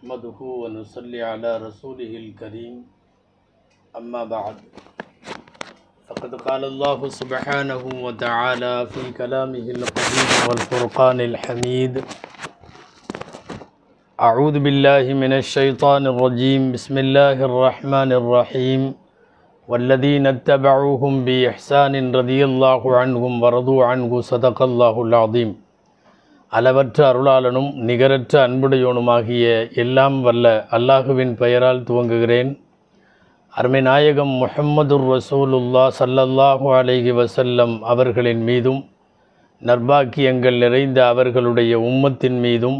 نحمده ونصلي على رسوله الكريم أما بعد فقد قال الله سبحانه وتعالى في كلامه القديم والفرقان الحميد أعوذ بالله من الشيطان الرجيم بسم الله الرحمن الرحيم والذين اتبعوهم بإحسان رضي الله عنهم ورضوا عنه صدق الله العظيم அளவற்ற அருளாளனும் நிகரற்ற அன்புடையோனுமாகிய எல்லாம் வல்ல அல்லாஹுவின் பெயரால் துவங்குகிறேன் அருமை நாயகம் முஹம்மதுர் ரசூலுல்லா சல்லல்லாஹு அலைஹி வசல்லம் அவர்களின் மீதும் நர்பாக்கியங்கள் நிறைந்த அவர்களுடைய உம்மத்தின் மீதும்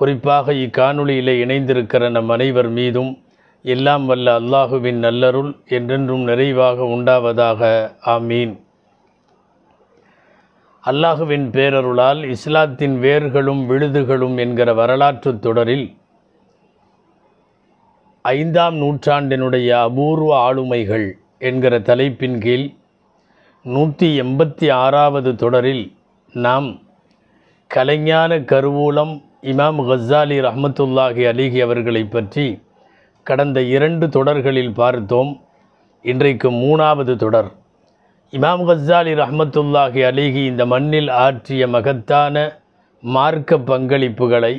குறிப்பாக இக்காணொளியில் இணைந்திருக்கிற நம் அனைவர் மீதும் எல்லாம் வல்ல அல்லாஹுவின் நல்லருள் என்றென்றும் நிறைவாக உண்டாவதாக ஆமீன் அல்லாஹுவின் பேரருளால் இஸ்லாத்தின் வேர்களும் விழுதுகளும் என்கிற வரலாற்று தொடரில் ஐந்தாம் நூற்றாண்டினுடைய அபூர்வ ஆளுமைகள் என்கிற தலைப்பின் கீழ் நூற்றி எண்பத்தி ஆறாவது தொடரில் நாம் கலைஞான கருவூலம் இமாம் ஹசாலி ரஹமத்துல்லாஹி அலிஹி அவர்களை பற்றி கடந்த இரண்டு தொடர்களில் பார்த்தோம் இன்றைக்கு மூணாவது தொடர் இமாம் கசாலி ரஹமத்துல்லாஹி அலிகி இந்த மண்ணில் ஆற்றிய மகத்தான மார்க்க பங்களிப்புகளை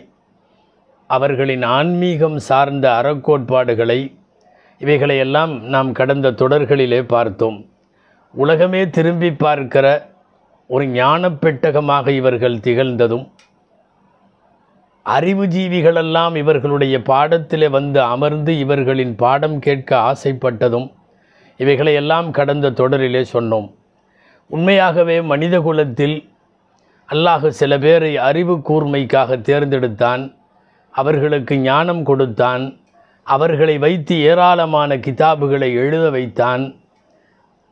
அவர்களின் ஆன்மீகம் சார்ந்த அறக்கோட்பாடுகளை இவைகளையெல்லாம் நாம் கடந்த தொடர்களிலே பார்த்தோம் உலகமே திரும்பி பார்க்கிற ஒரு ஞானப்பெட்டகமாக இவர்கள் திகழ்ந்ததும் அறிவுஜீவிகளெல்லாம் இவர்களுடைய பாடத்திலே வந்து அமர்ந்து இவர்களின் பாடம் கேட்க ஆசைப்பட்டதும் இவைகளை எல்லாம் கடந்த தொடரிலே சொன்னோம் உண்மையாகவே மனித குலத்தில் அல்லாஹ் சில பேரை அறிவு கூர்மைக்காக தேர்ந்தெடுத்தான் அவர்களுக்கு ஞானம் கொடுத்தான் அவர்களை வைத்து ஏராளமான கிதாபுகளை எழுத வைத்தான்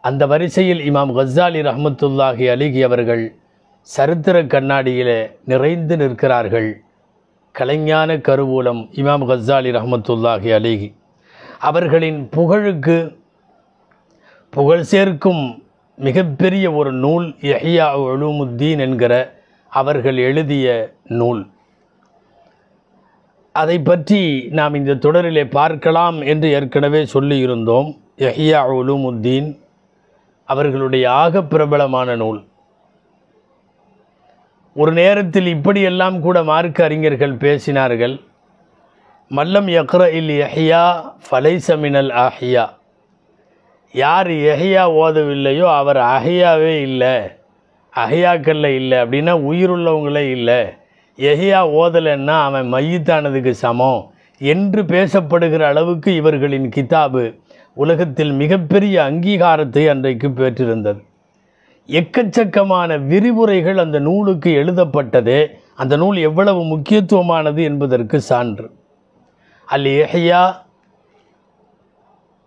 அந்த வரிசையில் இமாம் கஸாலி ரஹமத்துல்லாஹி அலிகி அவர்கள் சரித்திர கண்ணாடியிலே நிறைந்து நிற்கிறார்கள் கலைஞான கருவூலம் இமாம் கஸாலி ரஹமத்துல்லாஹி அலிகி அவர்களின் புகழுக்கு புகழ் சேர்க்கும் மிகப்பெரிய ஒரு நூல் யஹியா ஒழுமுத்தீன் என்கிற அவர்கள் எழுதிய நூல் அதை பற்றி நாம் இந்த தொடரிலே பார்க்கலாம் என்று ஏற்கனவே சொல்லியிருந்தோம் யஹியா உலுமுத்தீன் அவர்களுடைய ஆக பிரபலமான நூல் ஒரு நேரத்தில் இப்படியெல்லாம் கூட மார்க்க அறிஞர்கள் பேசினார்கள் மல்லம் யக்ர இல் யஹியா ஃபலைசமினல் ஆஹியா யார் எஹையா ஓதவில்லையோ அவர் அஹையாவே இல்லை அஹையாக்கல்ல இல்லை அப்படின்னா உயிருள்ளவங்களே இல்லை எஹையா ஓதலைன்னா அவன் மையத்தானதுக்கு சமம் என்று பேசப்படுகிற அளவுக்கு இவர்களின் கிதாபு உலகத்தில் மிகப்பெரிய அங்கீகாரத்தை அன்றைக்கு பெற்றிருந்தது எக்கச்சக்கமான விரிவுரைகள் அந்த நூலுக்கு எழுதப்பட்டது அந்த நூல் எவ்வளவு முக்கியத்துவமானது என்பதற்கு சான்று அல் எஹையா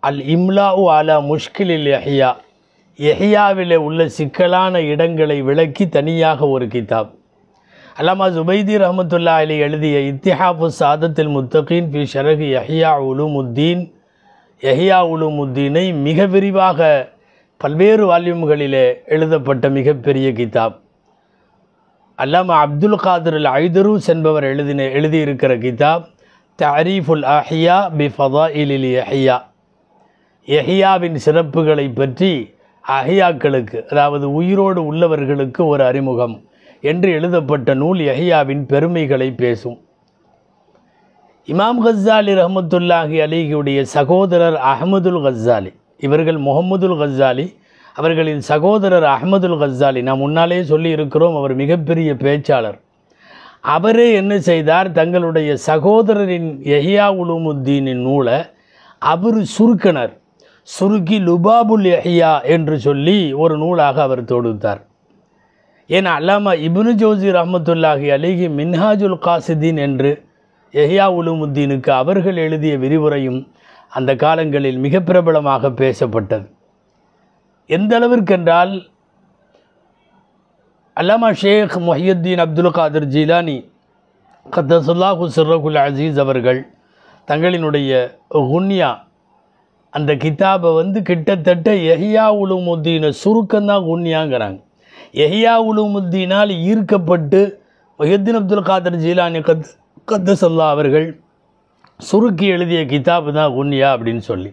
அல் ஆலா அலா முஷ்கிலில் எஹியா எஹியாவில் உள்ள சிக்கலான இடங்களை விளக்கி தனியாக ஒரு கிதாப் அல்லாமா ஜுபைதி ரஹமத்துல்லா அலி எழுதிய இத்திஹாஃபு சாதத்தில் முத்தகின் பி ஷரகு யஹியா உலுமுத்தீன் யஹியா உலுமுத்தீனை மிக விரிவாக பல்வேறு வால்யூம்களிலே எழுதப்பட்ட மிகப்பெரிய கிதாப் அல்லாமா அப்துல் காதிர் அல் ஐதரூஸ் என்பவர் எழுதின எழுதியிருக்கிற கிதாப் தாரீஃபுல் அஹியா பி ஃபதா இலில் யஹியா எஹியாவின் சிறப்புகளை பற்றி அஹியாக்களுக்கு அதாவது உயிரோடு உள்ளவர்களுக்கு ஒரு அறிமுகம் என்று எழுதப்பட்ட நூல் எஹியாவின் பெருமைகளை பேசும் இமாம் கஸ்ஸாலி ரஹமத்துல்லாஹி அலிகியுடைய சகோதரர் அஹமதுல் கஸாலி இவர்கள் முகமதுல் கஸாலி அவர்களின் சகோதரர் அஹமதுல் கஸ்ஸாலி நாம் முன்னாலே சொல்லி இருக்கிறோம் அவர் மிகப்பெரிய பேச்சாளர் அவரே என்ன செய்தார் தங்களுடைய சகோதரரின் எஹியா உலுமுத்தீனின் நூலை அவர் சுருக்கனர் சுருக்கி லுபாபுல் எஹியா என்று சொல்லி ஒரு நூலாக அவர் தொடுத்தார் ஏன் அல்லாமா இப்னு ஜோசி ரஹமத்துல்லாஹி அலிஹி மின்ஹாஜுல் காசிதீன் என்று எஹியா உலுமுத்தீனுக்கு அவர்கள் எழுதிய விரிவுரையும் அந்த காலங்களில் மிக பிரபலமாக பேசப்பட்டது எந்த அளவிற்கென்றால் அல்லாமா ஷேக் மொஹியுத்தீன் அப்துல் காதிர் ஜீலானி கத்தசுல்லாஹு ஹுசர்ரகுல் அசீஸ் அவர்கள் தங்களினுடைய ஹுன்யா அந்த கிதாபை வந்து கிட்டத்தட்ட எஹியா உலுமுத்தீன சுருக்கந்தான் குன்யாங்கிறாங்க எஹியா உலுமுத்தீனால் ஈர்க்கப்பட்டு மொஹியத்தின் அப்துல் காதர் ஜீலானி கத் கத்தசல்லா அவர்கள் சுருக்கி எழுதிய கிதாபு தான் குன்யா அப்படின்னு சொல்லி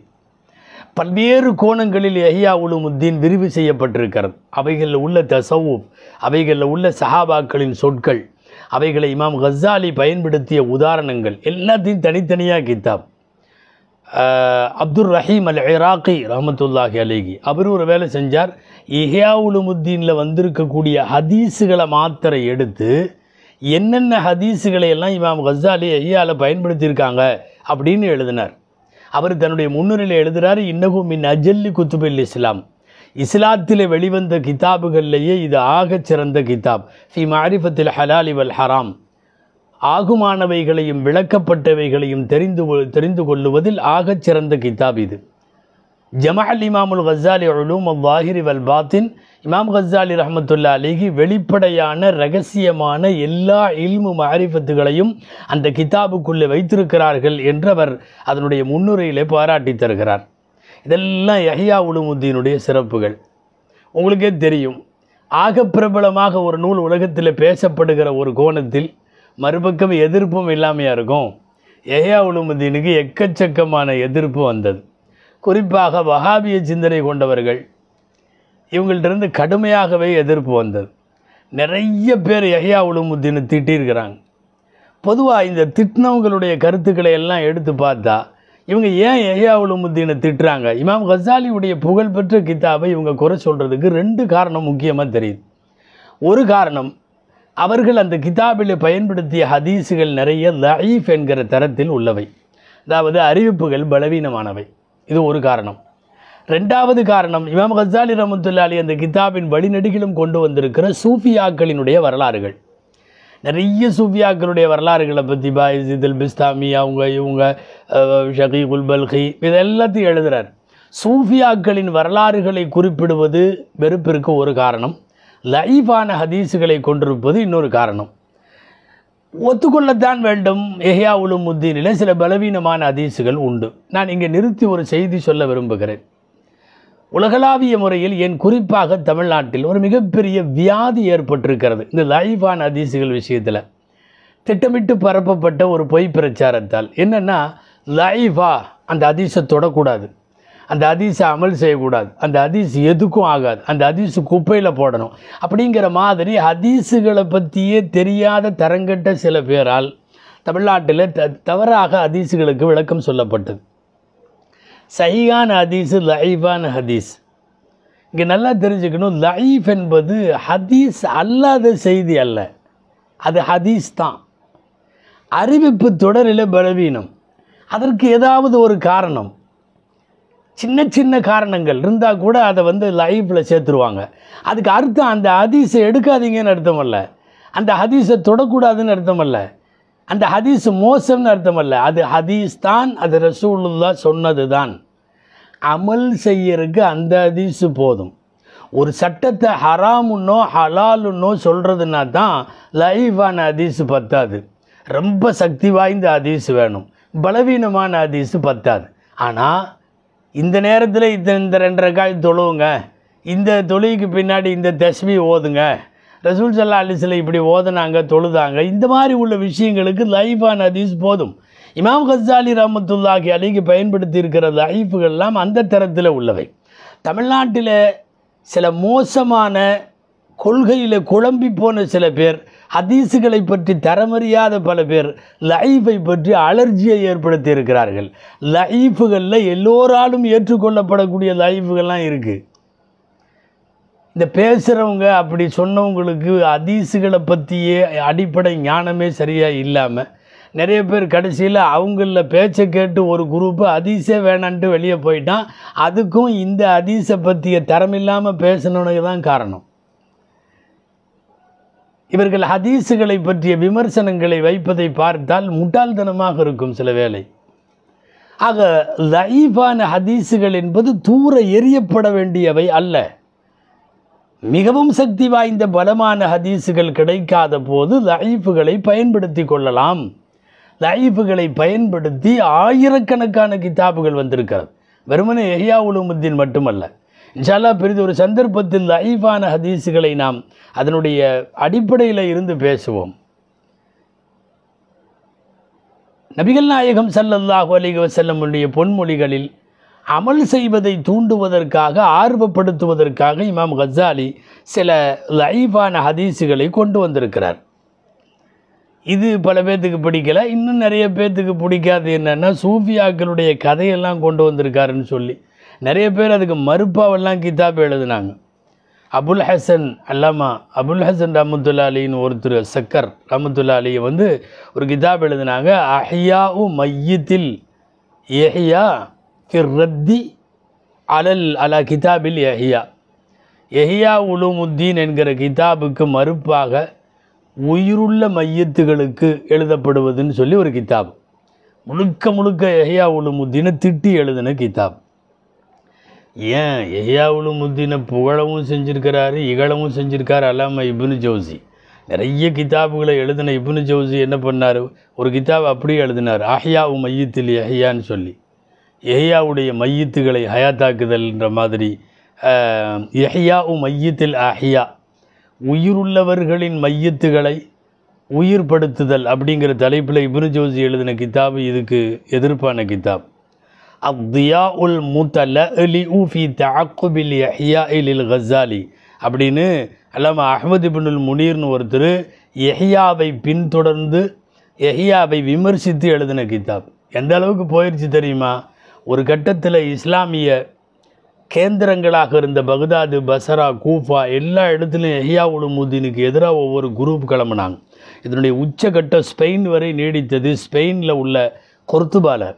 பல்வேறு கோணங்களில் எஹியா உலுமுத்தீன் விரிவு செய்யப்பட்டிருக்கிறது அவைகளில் உள்ள தசவு அவைகளில் உள்ள சஹாபாக்களின் சொற்கள் அவைகளை இமாம் கசாலி பயன்படுத்திய உதாரணங்கள் எல்லாத்தையும் தனித்தனியாக கித்தாப் அப்துல் ரஹீம் அல் இராக்கி ரஹமத்துல்லாஹி அலேகி அவர் ஒரு வேலை செஞ்சார் இஹியா உலுமுத்தீனில் வந்திருக்கக்கூடிய ஹதீஸுகளை மாத்திரை எடுத்து என்னென்ன ஹதீஸுகளை எல்லாம் இமாம் கசாலி ஐயாவில் பயன்படுத்தியிருக்காங்க அப்படின்னு எழுதினார் அவர் தன்னுடைய முன்னுரையில் எழுதுகிறார் இன்னகும் மின் அஜல்லி குத்துபில் இஸ்லாம் இஸ்லாத்தில் வெளிவந்த கிதாபுகள்லேயே இது ஆகச் சிறந்த கிதாப் ஃபி மாரிஃபத்தில் ஹலாலி வல் ஹராம் ஆகுமானவைகளையும் விளக்கப்பட்டவைகளையும் தெரிந்து தெரிந்து கொள்ளுவதில் ஆகச் சிறந்த கிதாப் இது ஜமஹல் இமாமுல் கசாலி அழுலும் அவ்வாஹிரி வல் பாத்தின் இமாம் கசாலி ரஹமத்துல்லா அலிகி வெளிப்படையான ரகசியமான எல்லா இல்மு மாரிஃபத்துகளையும் அந்த கிதாபுக்குள்ளே வைத்திருக்கிறார்கள் என்றவர் அதனுடைய முன்னுரையிலே பாராட்டி தருகிறார் இதெல்லாம் யஹியா உலுமுத்தீனுடைய சிறப்புகள் உங்களுக்கே தெரியும் ஆக பிரபலமாக ஒரு நூல் உலகத்தில் பேசப்படுகிற ஒரு கோணத்தில் மறுபக்கம் எதிர்ப்பும் இல்லாமையாக இருக்கும் ஏயா உலுமுதீனுக்கு எக்கச்சக்கமான எதிர்ப்பு வந்தது குறிப்பாக வகாபிய சிந்தனை கொண்டவர்கள் இவங்கள்டிருந்து கடுமையாகவே எதிர்ப்பு வந்தது நிறைய பேர் எஹையா உலுமுத்தீனை திட்டியிருக்கிறாங்க பொதுவாக இந்த திட்டினவங்களுடைய கருத்துக்களை எல்லாம் எடுத்து பார்த்தா இவங்க ஏன் எஹ்யா உலுமுத்தீனை திட்டுறாங்க இமாம் கசாலியுடைய புகழ்பெற்ற கித்தாபை இவங்க குறை சொல்கிறதுக்கு ரெண்டு காரணம் முக்கியமாக தெரியுது ஒரு காரணம் அவர்கள் அந்த கிதாபில் பயன்படுத்திய ஹதீஸுகள் நிறைய லயீஃப் என்கிற தரத்தில் உள்ளவை அதாவது அறிவிப்புகள் பலவீனமானவை இது ஒரு காரணம் ரெண்டாவது காரணம் இமாம் ஹசாலி ரமத்துல்லாலி அந்த கிதாபின் வழிநடிகளும் கொண்டு வந்திருக்கிற சூஃபியாக்களினுடைய வரலாறுகள் நிறைய சூஃபியாக்களுடைய வரலாறுகளை பற்றி பாயிசிதில் பிஸ்தாமி அவங்க இவங்க ஷகி குல்பல்கி இது எல்லாத்தையும் எழுதுகிறார் சூஃபியாக்களின் வரலாறுகளை குறிப்பிடுவது வெறுப்பிற்கு ஒரு காரணம் லைவான ஹதீஸுகளை கொண்டிருப்பது இன்னொரு காரணம் ஒத்துக்கொள்ளத்தான் வேண்டும் எஹியா உலுமுத்தீனில் சில பலவீனமான அதீசுகள் உண்டு நான் இங்கே நிறுத்தி ஒரு செய்தி சொல்ல விரும்புகிறேன் உலகளாவிய முறையில் என் குறிப்பாக தமிழ்நாட்டில் ஒரு மிகப்பெரிய வியாதி ஏற்பட்டிருக்கிறது இந்த லைஃபான் அதீசுகள் விஷயத்தில் திட்டமிட்டு பரப்பப்பட்ட ஒரு பொய் பிரச்சாரத்தால் என்னென்னா லைஃபா அந்த அதிசை தொடக்கூடாது அந்த அதிசை அமல் செய்யக்கூடாது அந்த அதிசு எதுக்கும் ஆகாது அந்த அதிசு குப்பையில் போடணும் அப்படிங்கிற மாதிரி அதிசுகளை பற்றியே தெரியாத தரங்கட்ட சில பேரால் தமிழ்நாட்டில் த தவறாக அதிசுகளுக்கு விளக்கம் சொல்லப்பட்டது சஹியான ஹதீஸு லைஃபான ஹதீஸ் இங்கே நல்லா தெரிஞ்சுக்கணும் லைஃப் என்பது ஹதீஸ் அல்லாத செய்தி அல்ல அது ஹதீஸ் தான் அறிவிப்பு தொடரில் பலவீனம் அதற்கு ஏதாவது ஒரு காரணம் சின்ன சின்ன காரணங்கள் இருந்தால் கூட அதை வந்து லைஃப்பில் சேர்த்துருவாங்க அதுக்கு அர்த்தம் அந்த ஹதீஸை எடுக்காதீங்கன்னு அர்த்தமல்ல அந்த ஹதீஸை தொடக்கூடாதுன்னு அர்த்தமல்ல அந்த ஹதீஸ் மோசம்னு அர்த்தமல்ல அது ஹதீஸ் தான் அது ரசூலுல்லா சொன்னது தான் அமல் செய்யறதுக்கு அந்த ஹதீஸு போதும் ஒரு சட்டத்தை ஹராமுன்னோ ஹலாலுன்னோ சொல்கிறதுனா தான் லைஃபான ஹதீஸு பத்தாது ரொம்ப சக்தி வாய்ந்த ஹதீஸ் வேணும் பலவீனமான ஹதீஸு பத்தாது ஆனால் இந்த நேரத்தில் இந்த இந்த ரெண்டு ரக்காய் தொழுவுங்க இந்த தொழுகைக்கு பின்னாடி இந்த தசமி ஓதுங்க ரசூல் சல்லா அலிஸில் இப்படி ஓதுனாங்க தொழுதாங்க இந்த மாதிரி உள்ள விஷயங்களுக்கு லைஃபான ஹதீஸ் போதும் இமாம் ஹசாலி ரஹமத்துல்லாஹி அலிக்கு பயன்படுத்தி இருக்கிற லைஃபுகள்லாம் அந்த தரத்தில் உள்ளவை தமிழ்நாட்டில் சில மோசமான கொள்கையில் குழம்பி போன சில பேர் ஹதீஸுகளை பற்றி தரமறியாத பல பேர் லைஃபை பற்றி அலர்ஜியை ஏற்படுத்தி இருக்கிறார்கள் லைஃபுகளில் எல்லோராலும் ஏற்றுக்கொள்ளப்படக்கூடிய லைஃபுகள்லாம் இருக்குது இந்த பேசுகிறவங்க அப்படி சொன்னவங்களுக்கு ஹதீஸுகளை பற்றியே அடிப்படை ஞானமே சரியாக இல்லாமல் நிறைய பேர் கடைசியில் அவங்களில் பேச்சை கேட்டு ஒரு குரூப்பு அதிசே வேணான்ட்டு வெளியே போயிட்டான் அதுக்கும் இந்த அதிசை பற்றிய தரமில்லாமல் பேசணுன்னு தான் காரணம் இவர்கள் ஹதீஸுகளை பற்றிய விமர்சனங்களை வைப்பதை பார்த்தால் முட்டாள்தனமாக இருக்கும் சில வேளை ஆக லைஃபான ஹதீஸுகள் என்பது தூர எரியப்பட வேண்டியவை அல்ல மிகவும் சக்தி வாய்ந்த பலமான ஹதீஸுகள் கிடைக்காத போது லைஃபுகளை பயன்படுத்தி கொள்ளலாம் லைஃபுகளை பயன்படுத்தி ஆயிரக்கணக்கான கித்தாபுகள் வந்திருக்கிறது வெறுமனே எஹியா உலுமுத்தின் மட்டுமல்ல இன்ஷால்லா பெரிது ஒரு சந்தர்ப்பத்தில் லைஃபான ஹதீஸுகளை நாம் அதனுடைய அடிப்படையில் இருந்து பேசுவோம் நபிகள் நாயகம் சல்லல்லாஹு அலிக வசல்லமுடைய பொன்மொழிகளில் அமல் செய்வதை தூண்டுவதற்காக ஆர்வப்படுத்துவதற்காக இமாம் கசாலி சில லைஃபான ஹதீஸுகளை கொண்டு வந்திருக்கிறார் இது பல பேர்த்துக்கு பிடிக்கல இன்னும் நிறைய பேர்த்துக்கு பிடிக்காது என்னென்னா சூஃபியாக்களுடைய கதையெல்லாம் கொண்டு வந்திருக்காருன்னு சொல்லி நிறைய பேர் அதுக்கு மறுப்பாவெல்லாம் கிதாப் எழுதுனாங்க அபுல் ஹசன் அல்லாமா அபுல் ஹசன் ரஹமத்துல்லா அலின்னு ஒருத்தர் சக்கர் ரஹமத்துல்லா அலியை வந்து ஒரு கிதாப் எழுதினாங்க அஹியா உ மையத்தில் எஹியா ரத்தி அலல் அலா கிதாபில் எஹியா எஹியா உலுமுத்தீன் என்கிற கிதாபுக்கு மறுப்பாக உயிருள்ள மையத்துகளுக்கு எழுதப்படுவதுன்னு சொல்லி ஒரு கிதாப் முழுக்க முழுக்க எஹியா உலுமுத்தீனை திட்டி எழுதின கிதாப் ஏன் எஹியாவுலும் முத்தின புகழவும் செஞ்சுருக்கிறாரு இகழவும் செஞ்சுருக்கார் அல்லாமல் இபுனு ஜோசி நிறைய கிதாபுகளை எழுதின இபுனு ஜோசி என்ன பண்ணார் ஒரு கிதாப் அப்படியே எழுதினார் அஹியாவு மையத்தில் எஹியான்னு சொல்லி எஹியாவுடைய மையத்துகளை ஹயாத்தாக்குதல்ன்ற மாதிரி எஹியா உ மையத்தில் அஹியா உயிருள்ளவர்களின் மையத்துகளை உயிர்படுத்துதல் அப்படிங்கிற தலைப்பில் இபுனு ஜோசி எழுதின கிதாப் இதுக்கு எதிர்ப்பான கிதாப் அத்தியா உல் மூத்தல அலி ஊஃபி தஅக்குபில் எஹ்யா இலில் கசாலி அப்படின்னு அல்லாம அஹமது பின்னுல் முனீர்னு ஒருத்தர் எஹியாவை பின்தொடர்ந்து எஹியாவை விமர்சித்து எழுதின கிதாப் எந்த அளவுக்கு போயிடுச்சு தெரியுமா ஒரு கட்டத்தில் இஸ்லாமிய கேந்திரங்களாக இருந்த பகுதாது பசரா கூஃபா எல்லா இடத்துலையும் எஹியா உலுமுதீனுக்கு எதிராக ஒவ்வொரு குரூப் கிளம்புனாங்க இதனுடைய உச்சகட்டம் ஸ்பெயின் வரை நீடித்தது ஸ்பெயினில் உள்ள கொர்த்துபாலர்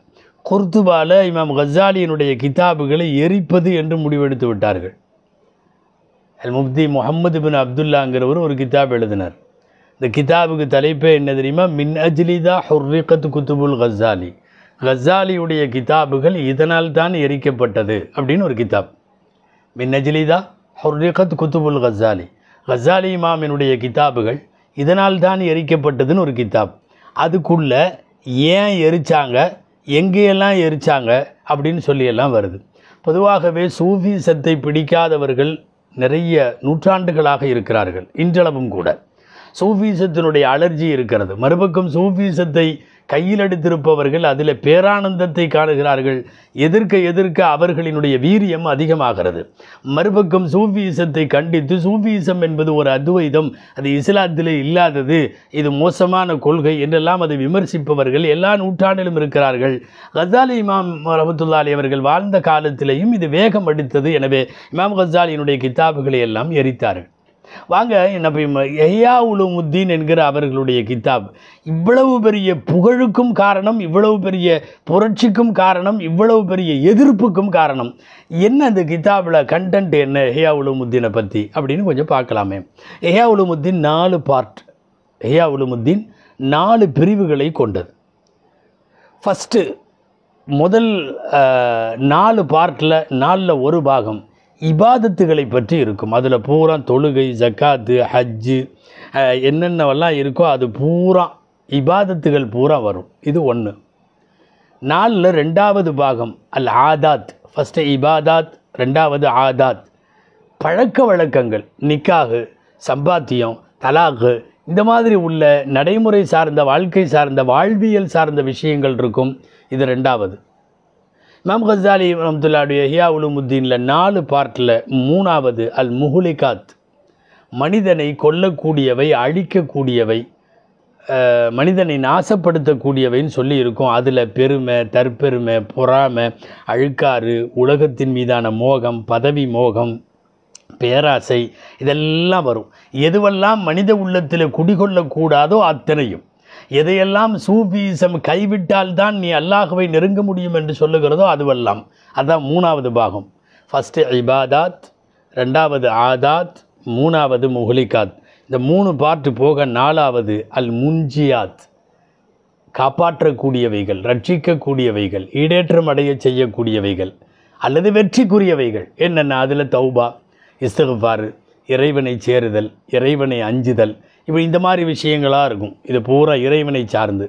குர்துபால இமாம் கசாலியினுடைய கிதாபுகளை எரிப்பது என்று முடிவெடுத்து விட்டார்கள் அல் முப்தி முகமது பின் அப்துல்லாங்கிறவர் ஒரு கிதாப் எழுதினார் இந்த கிதாபுக்கு தலைப்பே என்ன தெரியுமா மின் அஜ்லிதா ஹுர்ரிகத் குத்துபுல் கசாலி கசாலியுடைய கிதாபுகள் இதனால் தான் எரிக்கப்பட்டது அப்படின்னு ஒரு கிதாப் மின் அஜ்லிதா ஹுர்ரிகத் குத்துபுல் கசாலி கசாலி இமாமினுடைய கிதாபுகள் இதனால் தான் எரிக்கப்பட்டதுன்னு ஒரு கிதாப் அதுக்குள்ளே ஏன் எரித்தாங்க எங்கேயெல்லாம் எரிச்சாங்க அப்படின்னு சொல்லியெல்லாம் வருது பொதுவாகவே சூஃபிசத்தை பிடிக்காதவர்கள் நிறைய நூற்றாண்டுகளாக இருக்கிறார்கள் இன்றளவும் கூட சூஃபிசத்தினுடைய அலர்ஜி இருக்கிறது மறுபக்கம் சூஃபிசத்தை கையில் எடுத்திருப்பவர்கள் அதில் பேரானந்தத்தை காணுகிறார்கள் எதிர்க்க எதிர்க்க அவர்களினுடைய வீரியம் அதிகமாகிறது மறுபக்கம் சூஃபியிசத்தை கண்டித்து சூஃபியிசம் என்பது ஒரு அத்வைதம் அது இஸ்லாத்திலே இல்லாதது இது மோசமான கொள்கை என்றெல்லாம் அதை விமர்சிப்பவர்கள் எல்லா நூற்றாண்டிலும் இருக்கிறார்கள் கசாலி இமாம் ரஹமத்துல்லாலி அவர்கள் வாழ்ந்த காலத்திலேயும் இது வேகம் அடித்தது எனவே இமாம் கசாலியினுடைய கித்தாபுகளை எல்லாம் எரித்தார்கள் வாங்க நம்ம எஹ்யா உலுமுத்தீன் என்கிற அவர்களுடைய கித்தாப் இவ்வளவு பெரிய புகழுக்கும் காரணம் இவ்வளவு பெரிய புரட்சிக்கும் காரணம் இவ்வளவு பெரிய எதிர்ப்புக்கும் காரணம் என்ன அந்த கித்தாபில் கண்டென்ட் என்ன எஹியா உலுமுத்தீனை பற்றி அப்படின்னு கொஞ்சம் பார்க்கலாமே எஹியா உலுமுத்தீன் நாலு பார்ட் எஹியா உலுமுத்தீன் நாலு பிரிவுகளை கொண்டது ஃபஸ்ட்டு முதல் நாலு பார்ட்டில் நாலில் ஒரு பாகம் இபாதத்துகளை பற்றி இருக்கும் அதில் பூரா தொழுகை ஜக்காத்து ஹஜ்ஜு என்னென்னவெல்லாம் இருக்கோ அது பூரா இபாதத்துகள் பூரா வரும் இது ஒன்று நாளில் ரெண்டாவது பாகம் அல் ஆதாத் ஃபஸ்ட்டு இபாதாத் ரெண்டாவது ஆதாத் பழக்க வழக்கங்கள் நிக்காகு சம்பாத்தியம் தலாகு இந்த மாதிரி உள்ள நடைமுறை சார்ந்த வாழ்க்கை சார்ந்த வாழ்வியல் சார்ந்த விஷயங்கள் இருக்கும் இது ரெண்டாவது இமாம் கசாலி ரம்துல்லாடைய ஹியா உலுமுத்தீனில் நாலு பார்ட்டில் மூணாவது அல் முகுலிகாத் மனிதனை கொல்லக்கூடியவை அழிக்கக்கூடியவை மனிதனை நாசப்படுத்தக்கூடியவைன்னு சொல்லி இருக்கும் அதில் பெருமை தற்பெருமை பொறாமை அழுக்காறு உலகத்தின் மீதான மோகம் பதவி மோகம் பேராசை இதெல்லாம் வரும் எதுவெல்லாம் மனித உள்ளத்தில் குடிகொள்ளக்கூடாதோ அத்தனையும் எதையெல்லாம் சூபிசம் கைவிட்டால்தான் நீ அல்லாஹுவை நெருங்க முடியும் என்று சொல்லுகிறதோ அதுவெல்லாம் அதுதான் மூணாவது பாகம் ஃபஸ்ட்டு ஐபாதாத் ரெண்டாவது ஆதாத் மூணாவது முஹலிகாத் இந்த மூணு பார்ட்டு போக நாலாவது அல் முன்ஜியாத் காப்பாற்றக்கூடியவைகள் ரட்சிக்கக்கூடியவைகள் ஈடேற்றம் அடைய செய்யக்கூடியவைகள் அல்லது வெற்றிக்குரியவைகள் என்னென்ன அதில் தௌபா இஸ்தகுபாரு இறைவனை சேருதல் இறைவனை அஞ்சுதல் இப்போ இந்த மாதிரி விஷயங்களாக இருக்கும் இது பூரா இறைவனை சார்ந்து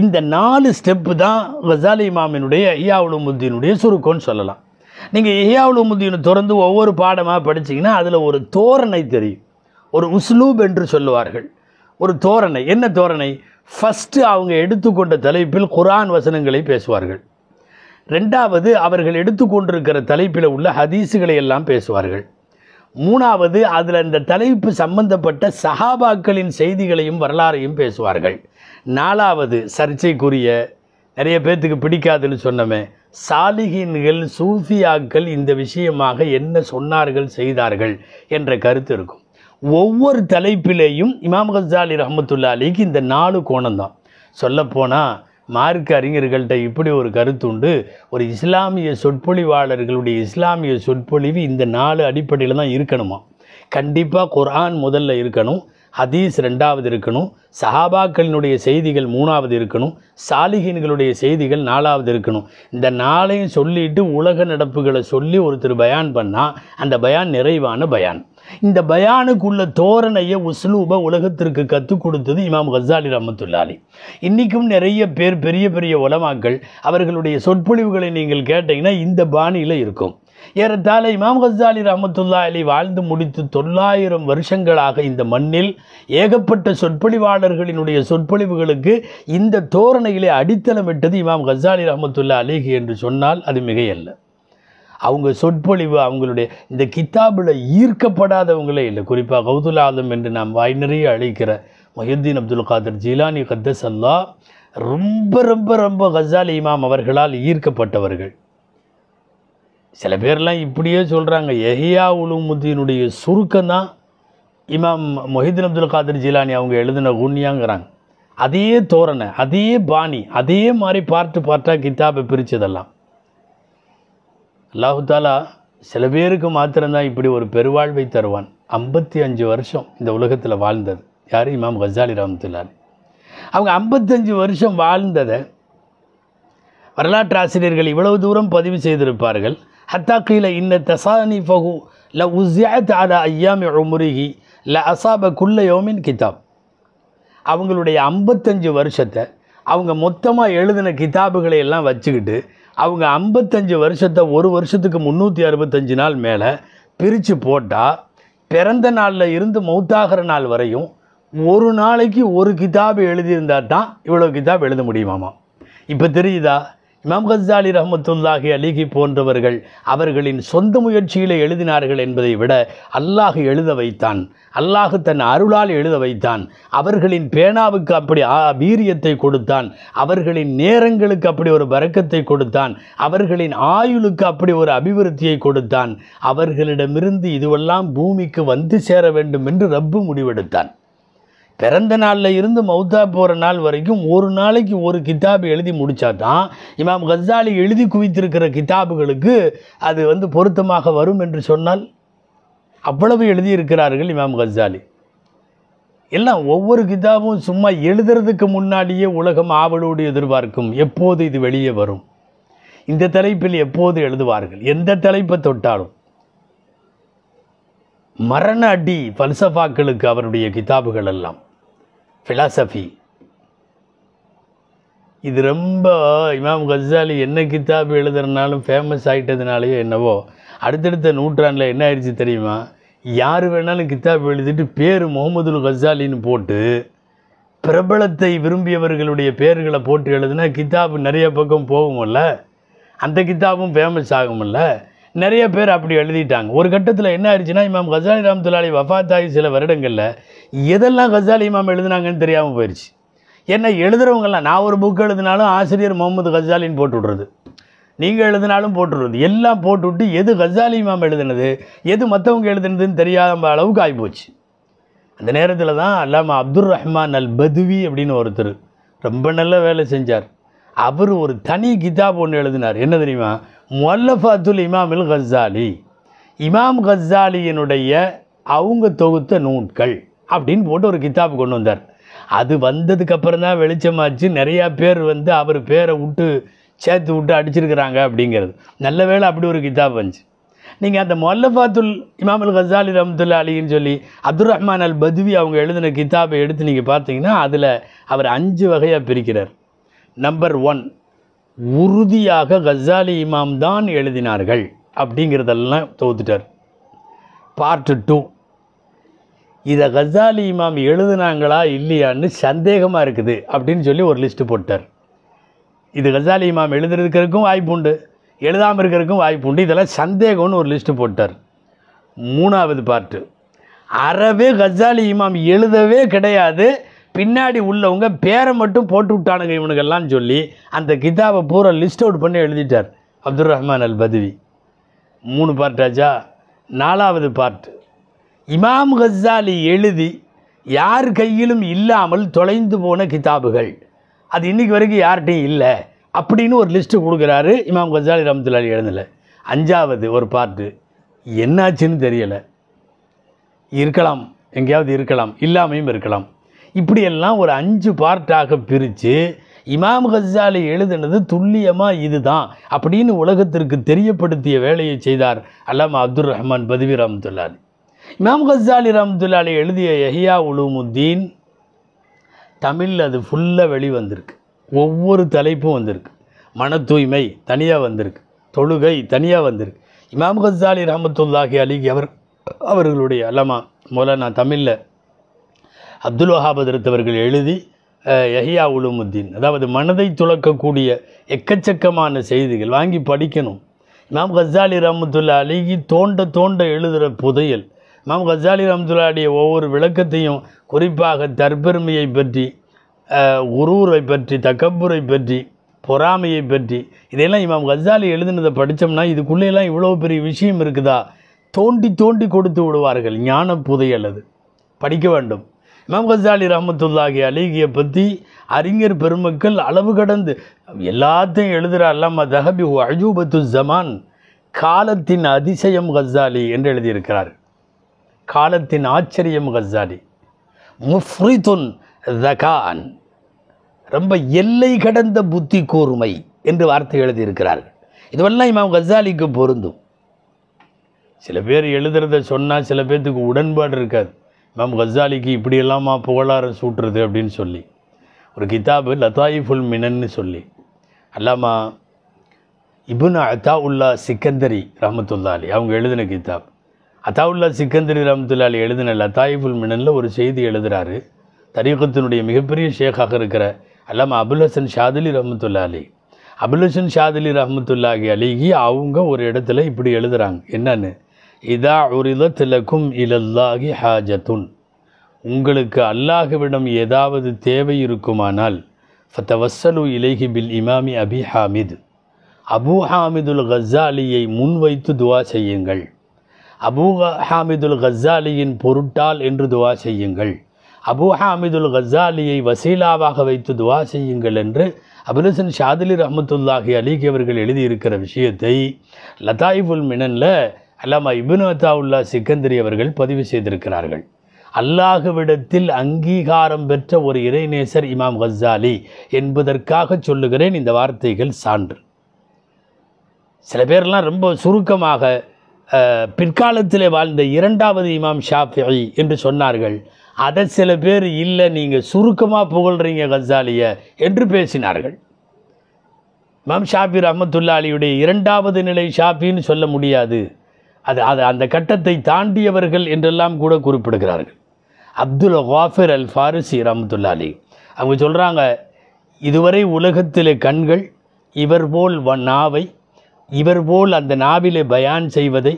இந்த நாலு ஸ்டெப்பு தான் வசாலி இமாமினுடைய ஐயாவுலுமுத்தீனுடைய சுருக்கம்னு சொல்லலாம் நீங்கள் ஐயாவுலுமுத்தீனை திறந்து ஒவ்வொரு பாடமாக படிச்சிங்கன்னா அதில் ஒரு தோரணை தெரியும் ஒரு உஸ்லூப் என்று சொல்லுவார்கள் ஒரு தோரணை என்ன தோரணை ஃபஸ்ட்டு அவங்க எடுத்துக்கொண்ட தலைப்பில் குரான் வசனங்களை பேசுவார்கள் ரெண்டாவது அவர்கள் எடுத்துக்கொண்டிருக்கிற தலைப்பில் உள்ள ஹதீஸுகளை எல்லாம் பேசுவார்கள் மூணாவது அதில் இந்த தலைப்பு சம்பந்தப்பட்ட சஹாபாக்களின் செய்திகளையும் வரலாறையும் பேசுவார்கள் நாலாவது சர்ச்சைக்குரிய நிறைய பேர்த்துக்கு பிடிக்காதுன்னு சொன்னோமே சாலிகின்கள் சூஃபியாக்கள் இந்த விஷயமாக என்ன சொன்னார்கள் செய்தார்கள் என்ற கருத்து இருக்கும் ஒவ்வொரு தலைப்பிலேயும் இமாம் கசாலி ரஹமத்துல்லா அலிக்கு இந்த நாலு கோணம்தான் சொல்லப்போனால் மார்க்க அறிஞர்கள்ட்ட இப்படி ஒரு கருத்துண்டு ஒரு இஸ்லாமிய சொற்பொழிவாளர்களுடைய இஸ்லாமிய சொற்பொழிவு இந்த நாலு அடிப்படையில் தான் இருக்கணுமா கண்டிப்பாக குர்ஆன் முதல்ல இருக்கணும் ஹதீஸ் ரெண்டாவது இருக்கணும் சஹாபாக்களினுடைய செய்திகள் மூணாவது இருக்கணும் சாலிகின்களுடைய செய்திகள் நாலாவது இருக்கணும் இந்த நாளையும் சொல்லிட்டு உலக நடப்புகளை சொல்லி ஒருத்தர் பயான் பண்ணால் அந்த பயான் நிறைவான பயான் இந்த பயானுக்குள்ள தோரணையை உஸ்லூபை உலகத்திற்கு கற்றுக் கொடுத்தது இமாம் கசாலி ரமத்துல்லாலி இன்றைக்கும் நிறைய பேர் பெரிய பெரிய உலமாக்கள் அவர்களுடைய சொற்பொழிவுகளை நீங்கள் கேட்டிங்கன்னா இந்த பாணியில் இருக்கும் ஏறத்தாழ இமாம் கசாலி ரமத்துல்லா அலி வாழ்ந்து முடித்து தொள்ளாயிரம் வருஷங்களாக இந்த மண்ணில் ஏகப்பட்ட சொற்பொழிவாளர்களினுடைய சொற்பொழிவுகளுக்கு இந்த தோரணையிலே அடித்தளமிட்டது இமாம் கசாலி ரமத்துல்லா அலிஹி என்று சொன்னால் அது மிகையல்ல அவங்க சொற்பொழிவு அவங்களுடைய இந்த கித்தாபில் ஈர்க்கப்படாதவங்களே இல்லை குறிப்பாக கௌதுல் ஆலம் என்று நாம் வாய் நிறைய அழைக்கிற மொஹியுத்தீன் அப்துல் காதர் ஜீலானி கத்தஸ் அல்லா ரொம்ப ரொம்ப ரொம்ப கசால் இமாம் அவர்களால் ஈர்க்கப்பட்டவர்கள் சில பேர்லாம் இப்படியே சொல்கிறாங்க எஹியா உலுமுத்தீனுடைய சுருக்கம் தான் இமாம் மொஹிதீன் அப்துல் காதர் ஜீலானி அவங்க எழுதின குன்யாங்கிறாங்க அதே தோரணை அதே பாணி அதே மாதிரி பார்த்து பார்த்தா கித்தாபை பிரித்ததெல்லாம் அல்லாஹுத்தாலா சில பேருக்கு மாத்திரம்தான் இப்படி ஒரு பெருவாழ்வை தருவான் ஐம்பத்தி அஞ்சு வருஷம் இந்த உலகத்தில் வாழ்ந்தது யார் இமாம் கசாலி ராமத்துல்லார் அவங்க ஐம்பத்தஞ்சு வருஷம் வாழ்ந்ததை வரலாற்று ஆசிரியர்கள் இவ்வளவு தூரம் பதிவு செய்திருப்பார்கள் ஹத்தாக்கில இன்ன தசானி ஃபகு ல உசியாத் அலா ஐயாமி முருகி ல அசாப குல்ல யோமின் கிதாப் அவங்களுடைய ஐம்பத்தஞ்சு வருஷத்தை அவங்க மொத்தமாக எழுதின கிதாபுகளை எல்லாம் வச்சுக்கிட்டு அவங்க ஐம்பத்தஞ்சு வருஷத்தை ஒரு வருஷத்துக்கு முந்நூற்றி அறுபத்தஞ்சு நாள் மேலே பிரித்து போட்டால் பிறந்த நாளில் இருந்து மௌத்தாகிற நாள் வரையும் ஒரு நாளைக்கு ஒரு கிதாபு எழுதியிருந்தா தான் இவ்வளோ கிதாப் எழுத முடியுமாமா இப்போ தெரியுதா இமாம் கஸ்ஸாலி ரஹமத்துல்லாஹி அலிகி போன்றவர்கள் அவர்களின் சொந்த முயற்சியில் எழுதினார்கள் என்பதை விட அல்லாஹ் எழுத வைத்தான் அல்லாஹ் தன் அருளால் எழுத வைத்தான் அவர்களின் பேனாவுக்கு அப்படி வீரியத்தை கொடுத்தான் அவர்களின் நேரங்களுக்கு அப்படி ஒரு வரக்கத்தை கொடுத்தான் அவர்களின் ஆயுளுக்கு அப்படி ஒரு அபிவிருத்தியை கொடுத்தான் அவர்களிடமிருந்து இதுவெல்லாம் பூமிக்கு வந்து சேர வேண்டும் என்று ரப்பு முடிவெடுத்தான் பிறந்த நாளில் இருந்து மௌத்தா போகிற நாள் வரைக்கும் ஒரு நாளைக்கு ஒரு கித்தாபு எழுதி முடித்தா தான் இமாம் கஜாலி எழுதி குவித்திருக்கிற கித்தாபுகளுக்கு அது வந்து பொருத்தமாக வரும் என்று சொன்னால் அவ்வளவு எழுதியிருக்கிறார்கள் இமாம் கஜாலி எல்லாம் ஒவ்வொரு கிதாபும் சும்மா எழுதுறதுக்கு முன்னாடியே உலகம் ஆவலோடு எதிர்பார்க்கும் எப்போது இது வெளியே வரும் இந்த தலைப்பில் எப்போது எழுதுவார்கள் எந்த தலைப்பை தொட்டாலும் மரண அடி பல்சஃபாக்களுக்கு அவருடைய கிதாபுகள் எல்லாம் ஃபிலாசபி இது ரொம்ப இமாம் கசாலி என்ன கிதாபு எழுதுறனாலும் ஃபேமஸ் ஆகிட்டதுனாலையோ என்னவோ அடுத்தடுத்த நூற்றாண்டில் என்ன ஆயிடுச்சு தெரியுமா யார் வேணாலும் கித்தாப்பு எழுதிட்டு பேர் முகமதுல் கசாலின்னு போட்டு பிரபலத்தை விரும்பியவர்களுடைய பேர்களை போட்டு எழுதுனா கித்தாப்பு நிறைய பக்கம் போகும்ல அந்த கித்தாப்பும் ஃபேமஸ் ஆகும்ல நிறைய பேர் அப்படி எழுதிட்டாங்க ஒரு கட்டத்தில் என்ன ஆயிடுச்சுன்னா இமாம் கசாலி துலாலி வஃபாத்தாகி சில வருடங்களில் எதெல்லாம் கசாலி இமாம் எழுதுனாங்கன்னு தெரியாமல் போயிடுச்சு என்ன எழுதுறவங்கள்லாம் நான் ஒரு புக் எழுதினாலும் ஆசிரியர் முகமது கசாலின்னு போட்டு விடுறது நீங்கள் எழுதினாலும் போட்டுடுறது எல்லாம் போட்டுவிட்டு எது கசாலி இமாம் எழுதுனது எது மற்றவங்க எழுதுனதுன்னு தெரியாத அளவுக்கு ஆகிப்போச்சு அந்த நேரத்தில் தான் அல்லாமல் அப்துல் ரஹ்மான் அல் பதுவி அப்படின்னு ஒருத்தர் ரொம்ப நல்ல வேலை செஞ்சார் அவர் ஒரு தனி கிதாப் ஒன்று எழுதினார் என்ன தெரியுமா முல்லஃபாத்துல் இமாம் கஸாலி இமாம் கஸ்ஸாலியினுடைய அவங்க தொகுத்த நூல்கள் அப்படின்னு போட்டு ஒரு கித்தாப் கொண்டு வந்தார் அது வந்ததுக்கப்புறம் தான் வெளிச்சமாச்சு நிறையா பேர் வந்து அவர் பேரை விட்டு சேர்த்து விட்டு அடிச்சிருக்கிறாங்க அப்படிங்கிறது நல்ல வேலை அப்படி ஒரு கித்தாப் வந்துச்சு நீங்கள் அந்த மொல்லஃபாத்துல் இமாம் அல் கசாலி ரஹமத்துல்லா அலின்னு சொல்லி அப்துல் ரஹ்மான் அல் பதுவி அவங்க எழுதின கித்தாபை எடுத்து நீங்கள் பார்த்தீங்கன்னா அதில் அவர் அஞ்சு வகையாக பிரிக்கிறார் நம்பர் ஒன் உறுதியாக கசாலி இமாம் தான் எழுதினார்கள் அப்படிங்கிறதெல்லாம் தொகுத்துட்டார் பார்ட்டு டூ இதை கசாலி இமாம் எழுதுனாங்களா இல்லையான்னு சந்தேகமாக இருக்குது அப்படின்னு சொல்லி ஒரு லிஸ்ட்டு போட்டார் இது கசாலி இமாம் எழுதுறதுக்கிறதுக்கும் வாய்ப்பு உண்டு எழுதாமல் இருக்கிறதுக்கும் வாய்ப்பு உண்டு இதெல்லாம் சந்தேகம்னு ஒரு லிஸ்ட்டு போட்டார் மூணாவது பார்ட்டு அறவே கசாலி இமாம் எழுதவே கிடையாது பின்னாடி உள்ளவங்க பேரை மட்டும் போட்டு விட்டானுங்க இவனுக்கெல்லாம் சொல்லி அந்த கிதாபை பூரா லிஸ்ட் அவுட் பண்ணி எழுதிட்டார் அப்துல் ரஹ்மான் அல் பதவி மூணு பார்ட்டாச்சா நாலாவது பார்ட் இமாம் ஹஸ்ஸாலி எழுதி யார் கையிலும் இல்லாமல் தொலைந்து போன கிதாபுகள் அது இன்றைக்கி வரைக்கும் யார்கிட்டையும் இல்லை அப்படின்னு ஒரு லிஸ்ட்டு கொடுக்குறாரு இமாம் கஜாலி அலி எழுதல அஞ்சாவது ஒரு பார்ட்டு என்னாச்சுன்னு தெரியலை இருக்கலாம் எங்கேயாவது இருக்கலாம் இல்லாமையும் இருக்கலாம் இப்படியெல்லாம் ஒரு அஞ்சு பார்ட்டாக பிரித்து இமாம் கஜாலி எழுதினது துல்லியமாக இதுதான் அப்படின்னு உலகத்திற்கு தெரியப்படுத்திய வேலையை செய்தார் அல்லாமா அப்துல் ரஹ்மான் பதவி ரம்துல்லாலி இமாம் ஹஸ்ஸாலி ரம்துல்லாலி எழுதிய எஹியா உலுமுத்தீன் தமிழில் அது ஃபுல்லாக வெளிவந்திருக்கு ஒவ்வொரு தலைப்பும் வந்திருக்கு மன தூய்மை தனியாக வந்திருக்கு தொழுகை தனியாக வந்திருக்கு இமாம் ஹஸ்ஸாலி ரஹமத்துல்லாஹி அலிகி அவர் அவர்களுடைய முதல்ல நான் தமிழில் அப்துல் வஹாபத் அவர்கள் எழுதி யஹியா உலுமுத்தீன் அதாவது மனதை துளக்கக்கூடிய எக்கச்சக்கமான செய்திகள் வாங்கி படிக்கணும் இமாம் கசாலி ரஹமத்துல்லா அலிகி தோண்ட தோண்ட எழுதுகிற புதையல் இமாம் கசாலி ரஹமத்துல்லாடைய ஒவ்வொரு விளக்கத்தையும் குறிப்பாக தற்பெருமையை பற்றி உருவரை பற்றி தக்கப்புரை பற்றி பொறாமையை பற்றி இதையெல்லாம் இமாம் கஜாலி எழுதுனதை படித்தோம்னா இதுக்குள்ளேலாம் இவ்வளோ பெரிய விஷயம் இருக்குதா தோண்டி தோண்டி கொடுத்து விடுவார்கள் ஞான புதையல் அது படிக்க வேண்டும் இமாம் கசாலி ரஹமத்துல்லாஹி அலிகியை பற்றி அறிஞர் பெருமக்கள் அளவு கடந்து எல்லாத்தையும் எழுதுகிற அல்லாம தஹபி அஜூபத்து ஜமான் காலத்தின் அதிசயம் கசாலி என்று எழுதியிருக்கிறார் காலத்தின் ஆச்சரியம் கசாலி முஃப்ரிதுன் தகான் ரொம்ப எல்லை கடந்த புத்தி கூர்மை என்று வார்த்தை எழுதியிருக்கிறார் இதுவெல்லாம் இமாம் கசாலிக்கு பொருந்தும் சில பேர் எழுதுறத சொன்னால் சில பேர்த்துக்கு உடன்பாடு இருக்காது மேம் கசாலிக்கு இப்படியெல்லாமா புகழாரம் சூட்டுறது அப்படின்னு சொல்லி ஒரு கிதாபு லதாயிஃபுல் மினன்னு சொல்லி அல்லாமா இபுன் அத்தாவுல்லா சிக்கந்தரி ரஹமத்துல்லாலி அவங்க எழுதின கிதாப் அத்தாவுல்லா சிக்கந்தரி ரஹமத்துல்லாலி எழுதின லதாயிஃபுல் மினனில் ஒரு செய்தி எழுதுகிறாரு தரீகத்தினுடைய மிகப்பெரிய ஷேக்காக இருக்கிற அல்லாமா அபுல் ஹசன் ஷாதிலி அலி அபுல் ஹசன் ஷாதிலி ரஹமத்துல்லாஹி அலிகி அவங்க ஒரு இடத்துல இப்படி எழுதுகிறாங்க என்னன்னு இதா திலக்கும் இலல்லாகி ஹாஜத்துன் உங்களுக்கு அல்லாஹுவிடம் ஏதாவது தேவை இருக்குமானால் ஃபத்தவசலு இலகி பில் இமாமி அபி ஹாமித் அபு ஹாமிதுல் கஸ்ஸாலியை முன்வைத்து துவா செய்யுங்கள் அபு ஹாமிதுல் கஸ்ஸாலியின் பொருட்டால் என்று துவா செய்யுங்கள் அபு ஹாமிதுல் கஸ்ஸாலியை வசீலாவாக வைத்து துவா செய்யுங்கள் என்று அபுலசன் ஷாதிலி ரஹமத்துல்லாஹி அலிகி அவர்கள் எழுதியிருக்கிற விஷயத்தை லதாயிபுல் மினனில் அல்லாமா இபின் அத்தாவுல்லா சிக்கந்தரி அவர்கள் பதிவு செய்திருக்கிறார்கள் அல்லாஹுவிடத்தில் அங்கீகாரம் பெற்ற ஒரு இறைநேசர் இமாம் ஹஸ்ஸாலி என்பதற்காக சொல்லுகிறேன் இந்த வார்த்தைகள் சான்று சில பேர்லாம் ரொம்ப சுருக்கமாக பிற்காலத்தில் வாழ்ந்த இரண்டாவது இமாம் ஷாஃபி என்று சொன்னார்கள் அதை சில பேர் இல்லை நீங்கள் சுருக்கமாக புகழ்கிறீங்க கசாலிய என்று பேசினார்கள் இமாம் ஷாஃபி ரஹமத்துல்லா அலியுடைய இரண்டாவது நிலை ஷாஃபின்னு சொல்ல முடியாது அது அது அந்த கட்டத்தை தாண்டியவர்கள் என்றெல்லாம் கூட குறிப்பிடுகிறார்கள் அப்துல் ஹாஃபிர் அல் ஃபாரிசி ரஹமத்துல்லா அலி அவங்க சொல்கிறாங்க இதுவரை உலகத்திலே கண்கள் இவர் போல் வ நாவை இவர் போல் அந்த நாவிலே பயான் செய்வதை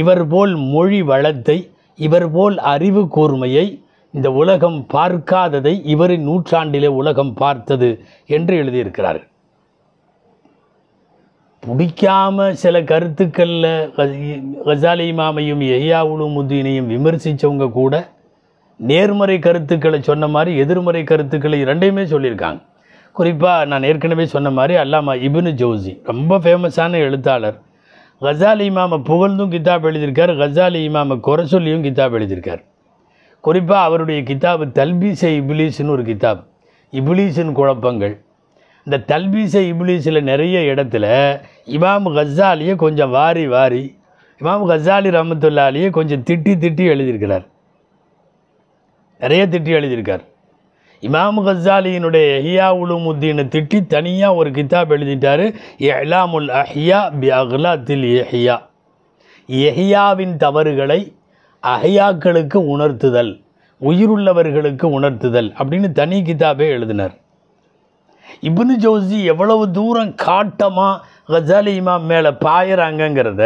இவர் போல் மொழி வளத்தை இவர் போல் அறிவு கூர்மையை இந்த உலகம் பார்க்காததை இவரின் நூற்றாண்டிலே உலகம் பார்த்தது என்று எழுதியிருக்கிறார்கள் பிடிக்காம சில கருத்துக்களில் ஹசாலி இமாமையும் எஹ்யாவுலுமுத்தீனையும் விமர்சித்தவங்க கூட நேர்மறை கருத்துக்களை சொன்ன மாதிரி எதிர்மறை கருத்துக்களை இரண்டையுமே சொல்லியிருக்காங்க குறிப்பாக நான் ஏற்கனவே சொன்ன மாதிரி அல்லாமா இபின் ஜோசி ரொம்ப ஃபேமஸான எழுத்தாளர் ஹசாலி இமாமை புகழ்ந்தும் கித்தாப் எழுதியிருக்கார் ஹசாலி இமாமை குறை சொல்லியும் கித்தாப் எழுதியிருக்கார் குறிப்பாக அவருடைய கித்தாபு தல்பீசை இபிலீஸ்னு ஒரு கித்தாப் இபிலீஸின் குழப்பங்கள் இந்த தல்பீச இப்லீஸில் நிறைய இடத்துல இமாம் கஸாலியை கொஞ்சம் வாரி வாரி இமாம் கஸாலி ரமத்துல்லாலேயே கொஞ்சம் திட்டி திட்டி எழுதியிருக்கிறார் நிறைய திட்டி எழுதியிருக்கார் இமாம் கஸாலியினுடைய ஹியா உலுமுத்தீனை திட்டி தனியாக ஒரு கித்தாப் எழுதிட்டார் உல் அஹியா பி அஹ்லா தில் எஹியா எஹியாவின் தவறுகளை அஹியாக்களுக்கு உணர்த்துதல் உயிருள்ளவர்களுக்கு உணர்த்துதல் அப்படின்னு தனி கித்தாபே எழுதினார் இப்னு ஜோசி எவ்வளவு தூரம் காட்டமாக கசாலி இமாம் மேலே பாயிறாங்கங்கிறத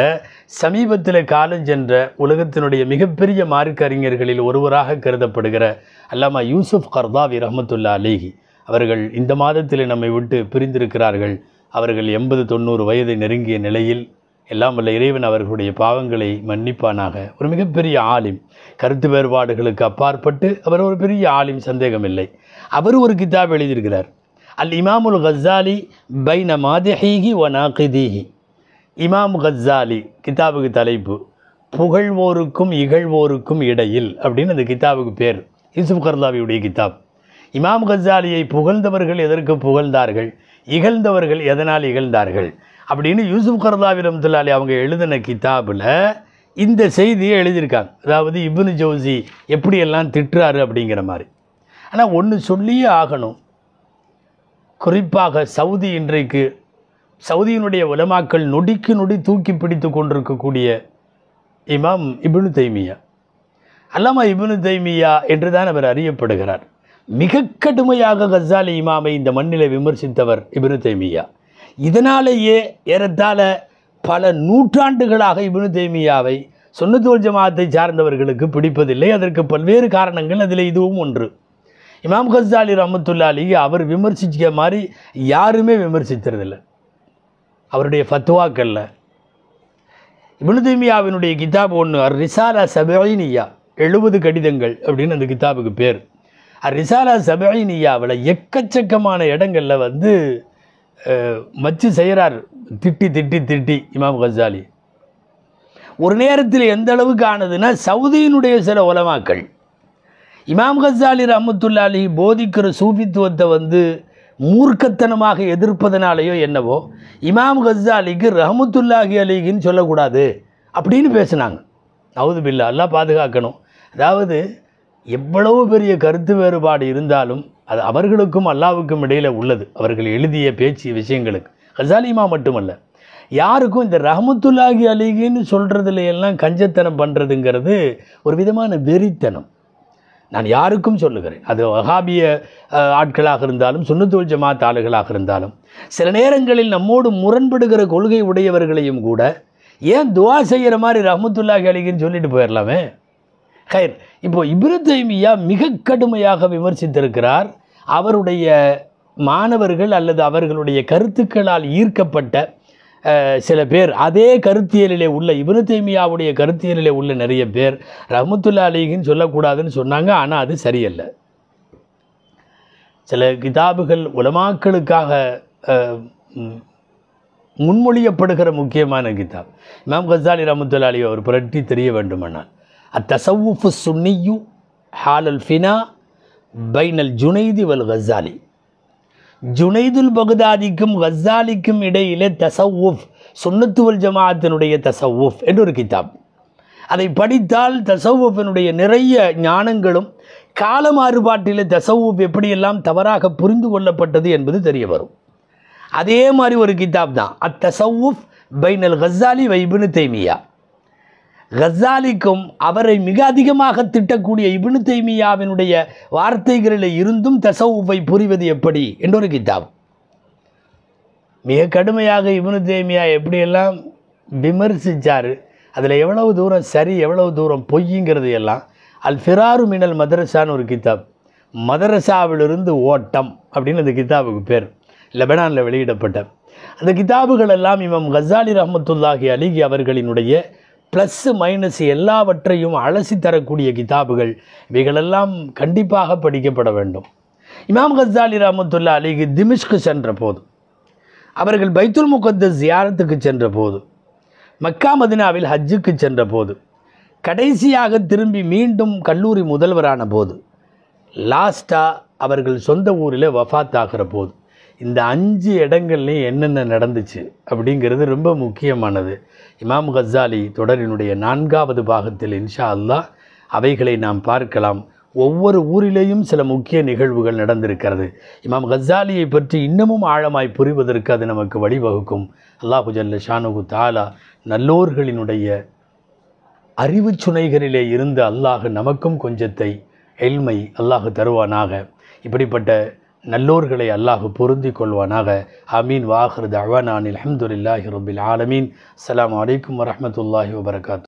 சமீபத்தில் காலம் சென்ற உலகத்தினுடைய மிகப்பெரிய மார்க்கறிஞர்களில் ஒருவராக கருதப்படுகிற அல்லாமா யூசுப் கர்தாவி ரஹமத்துல்லா அலிஹி அவர்கள் இந்த மாதத்தில் நம்மை விட்டு பிரிந்திருக்கிறார்கள் அவர்கள் எண்பது தொண்ணூறு வயதை நெருங்கிய நிலையில் எல்லாம் வல்ல இறைவன் அவர்களுடைய பாவங்களை மன்னிப்பானாக ஒரு மிகப்பெரிய ஆலிம் கருத்து வேறுபாடுகளுக்கு அப்பாற்பட்டு அவர் ஒரு பெரிய ஆலிம் சந்தேகமில்லை அவர் ஒரு கிதாப் எழுதியிருக்கிறார் அல் இமாமுல் கஸ்ஸாலி பைன மாதிஹீகி ஒ நாக்கிதீஹி இமாம் கஸ்ஸாலி கிதாபுக்கு தலைப்பு புகழ்வோருக்கும் இகழ்வோருக்கும் இடையில் அப்படின்னு அந்த கிதாபுக்கு பேர் யூசுப் கர்லாவியுடைய கிதாப் இமாம் கஜாலியை புகழ்ந்தவர்கள் எதற்கு புகழ்ந்தார்கள் இகழ்ந்தவர்கள் எதனால் இகழ்ந்தார்கள் அப்படின்னு யூசுப் கர்தாவி ரம்துல்லாலி அவங்க எழுதின கிதாபில் இந்த செய்தியை எழுதியிருக்காங்க அதாவது இப்னு ஜோசி எப்படியெல்லாம் திட்டுறாரு அப்படிங்கிற மாதிரி ஆனால் ஒன்று சொல்லியே ஆகணும் குறிப்பாக சவுதி இன்றைக்கு சவுதியினுடைய உலமாக்கள் நொடிக்கு நொடி தூக்கி பிடித்து கொண்டிருக்கக்கூடிய இமாம் இபுனு தைமியா அல்லாமா இபுனு தைமியா என்று தான் அவர் அறியப்படுகிறார் மிக கடுமையாக கசாலி இமாமை இந்த மண்ணில் விமர்சித்தவர் இபுனு தைமியா இதனாலேயே ஏறத்தாழ பல நூற்றாண்டுகளாக இபுனு தைமியாவை சொன்னதோல் ஜமாத்தை சார்ந்தவர்களுக்கு பிடிப்பதில்லை அதற்கு பல்வேறு காரணங்கள் அதில் இதுவும் ஒன்று இமாம் கசாலி ரமத்துல்லா அலி அவர் விமர்சிக்க மாதிரி யாருமே விமர்சித்ததில்ல அவருடைய ஃபத்துவாக்களில் இபுனுதீமியாவினுடைய கிதாப் ஒன்று அர் ரிசாலா சபைனியா எழுபது கடிதங்கள் அப்படின்னு அந்த கிதாபுக்கு பேர் அர் ரிசாலா சபைனியாவில் எக்கச்சக்கமான இடங்களில் வந்து மச்சு செய்கிறார் திட்டி திட்டி திட்டி இமாம் கசாலி ஒரு நேரத்தில் எந்த அளவுக்கு ஆனதுன்னா சவுதியினுடைய சில உலமாக்கள் இமாம் கசாலி ரஹமத்துல்லா அலி போதிக்கிற சூபித்துவத்தை வந்து மூர்க்கத்தனமாக எதிர்ப்பதனாலேயோ என்னவோ இமாம் கசாலிக்கு ரஹமத்துல்லாஹி அலிகின்னு சொல்லக்கூடாது அப்படின்னு பேசுனாங்க அவுது பில்லா எல்லாம் பாதுகாக்கணும் அதாவது எவ்வளவு பெரிய கருத்து வேறுபாடு இருந்தாலும் அது அவர்களுக்கும் அல்லாவுக்கும் இடையில் உள்ளது அவர்கள் எழுதிய பேச்சு விஷயங்களுக்கு கசாலிமா மட்டுமல்ல யாருக்கும் இந்த ரஹமத்துல்லாஹி அலிகின்னு சொல்கிறதுல எல்லாம் கஞ்சத்தனம் பண்ணுறதுங்கிறது ஒரு விதமான வெறித்தனம் நான் யாருக்கும் சொல்லுகிறேன் அது வஹாபிய ஆட்களாக இருந்தாலும் சுண்ணத்தோல் ஜமாத் ஆளுகளாக இருந்தாலும் சில நேரங்களில் நம்மோடு முரண்படுகிற கொள்கை உடையவர்களையும் கூட ஏன் துவா செய்கிற மாதிரி ரஹமத்துல்லா அலிகின்னு சொல்லிட்டு போயிடலாமே ஹைர் இப்போது இப்ரு மிக கடுமையாக விமர்சித்திருக்கிறார் அவருடைய மாணவர்கள் அல்லது அவர்களுடைய கருத்துக்களால் ஈர்க்கப்பட்ட சில பேர் அதே கருத்தியலிலே உள்ள இபனு தேமியாவுடைய கருத்தியலிலே உள்ள நிறைய பேர் ரஹமத்துல்லா அலிகின்னு சொல்லக்கூடாதுன்னு சொன்னாங்க ஆனால் அது சரியல்ல சில கிதாபுகள் உலமாக்களுக்காக முன்மொழியப்படுகிற முக்கியமான கிதாப் இமாம் கசாலி ரமத்துல்லா அலி அவர் புரட்டி தெரிய வேண்டுமானால் அத்தசவுஃபு சுன்னியு ஹாலல் ஃபினா பைனல் ஜுனைதி வல் கசாலி ஜுனைதுல் பகுதாதிக்கும் கசாலிக்கும் இடையிலே தசவுஃப் சுன்னத்துவல் ஜமாத்தினுடைய தசவுஃப் என்று ஒரு கிதாப் அதை படித்தால் தசவுஃபினுடைய நிறைய ஞானங்களும் கால மாறுபாட்டில் தசவுஃப் எப்படியெல்லாம் தவறாக புரிந்து கொள்ளப்பட்டது என்பது தெரிய வரும் அதே மாதிரி ஒரு கிதாப் தான் அத்தசவுஃப் பைனல் கசாலி வைபின் தேமியா கசாலிக்கும் அவரை மிக அதிகமாக திட்டக்கூடிய இபினு தைமியாவினுடைய வார்த்தைகளில் இருந்தும் தசவுவை புரிவது எப்படி என்றொரு கிதாப் மிக கடுமையாக இபினு தைமியா எப்படியெல்லாம் விமர்சித்தார் அதில் எவ்வளவு தூரம் சரி எவ்வளவு தூரம் பொய்யுங்கிறது எல்லாம் அல் ஃபிராரு மினல் மதரசான்னு ஒரு கித்தாப் மதரசாவிலிருந்து ஓட்டம் அப்படின்னு அந்த கித்தாபுக்கு பேர் லெபனானில் வெளியிடப்பட்ட அந்த கிதாபுகள் எல்லாம் இமம் கசாலி ரஹமத்துல்லாஹி அலிகி அவர்களினுடைய ப்ளஸ்ஸு மைனஸ் எல்லாவற்றையும் அலசி தரக்கூடிய கிதாபுகள் இவைகளெல்லாம் கண்டிப்பாக படிக்கப்பட வேண்டும் இமாம் கஸாலி ராமத்துல்லா அலிக்கு திமிஷ்க்கு சென்ற போது அவர்கள் பைத்துல் முகத்த ஜியாரத்துக்கு சென்ற போது மக்கா மதினாவில் ஹஜ்ஜுக்கு சென்ற போது கடைசியாக திரும்பி மீண்டும் கல்லூரி முதல்வரான போது லாஸ்ட்டாக அவர்கள் சொந்த ஊரில் வஃத் ஆகிற போது இந்த அஞ்சு இடங்கள்லையும் என்னென்ன நடந்துச்சு அப்படிங்கிறது ரொம்ப முக்கியமானது இமாம் கசாலி தொடரினுடைய நான்காவது பாகத்தில் இன்ஷா அல்லா அவைகளை நாம் பார்க்கலாம் ஒவ்வொரு ஊரிலேயும் சில முக்கிய நிகழ்வுகள் நடந்திருக்கிறது இமாம் கசாலியை பற்றி இன்னமும் ஆழமாய் புரிவதற்கு அது நமக்கு வழிவகுக்கும் அல்லாஹு ஜல்ல ஷானுகு தாலா நல்லோர்களினுடைய அறிவு சுனைகளிலே இருந்து அல்லாஹ் நமக்கும் கொஞ்சத்தை எல்மை அல்லாஹு தருவானாக இப்படிப்பட்ட நல்லோர்களை அல்லாஹு பொருந்தி கொள்வானாக அமீன் வாஹர் தவானான் அஹமதுல்லாஹி ரபில் ஆலமீன் அலாம் வலைக்கம் வரமத்துல்லாஹி வபரகாத்து